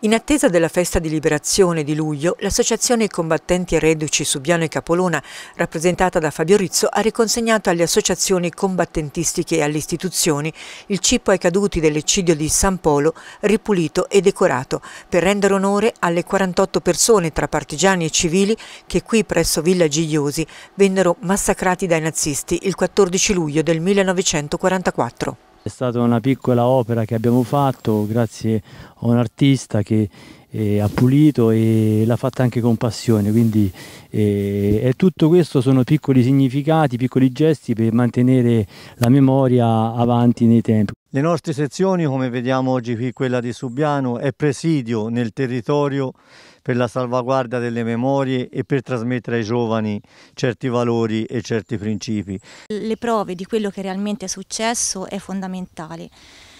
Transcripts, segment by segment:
In attesa della festa di liberazione di luglio, l'associazione Combattenti Reduci Subiano e Capolona, rappresentata da Fabio Rizzo, ha riconsegnato alle associazioni combattentistiche e alle istituzioni il cippo ai caduti dell'eccidio di San Polo, ripulito e decorato, per rendere onore alle 48 persone tra partigiani e civili che qui presso Villa Gigliosi vennero massacrati dai nazisti il 14 luglio del 1944. È stata una piccola opera che abbiamo fatto grazie a un artista che eh, ha pulito e l'ha fatta anche con passione, quindi eh, tutto questo sono piccoli significati, piccoli gesti per mantenere la memoria avanti nei tempi. Le nostre sezioni, come vediamo oggi qui quella di Subiano, è presidio nel territorio per la salvaguardia delle memorie e per trasmettere ai giovani certi valori e certi principi. Le prove di quello che realmente è successo è fondamentale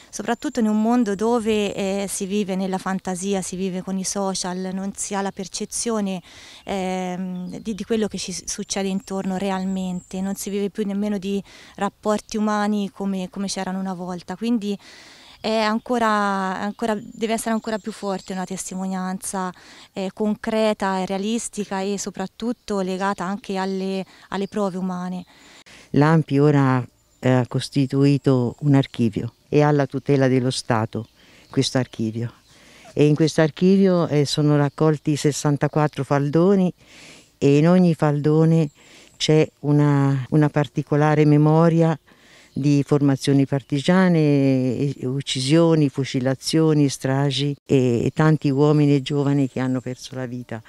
soprattutto in un mondo dove eh, si vive nella fantasia, si vive con i social, non si ha la percezione eh, di, di, quello che ci succede intorno realmente, non si vive più nemmeno di rapporti umani come, come c'erano una volta, quindi ancora, ancora, deve essere ancora più forte una testimonianza eh, concreta e realistica e soprattutto legata anche alle, alle prove umane. L'AMPI ora ha costituito un archivio e alla tutela dello Stato questo archivio e in questo archivio eh, sono raccolti 64 faldoni e in ogni faldone c'è una, una particolare memoria di formazioni partigiane, eh, uccisioni, fucilazioni, stragi e tanti uomini e giovani che hanno perso la vita.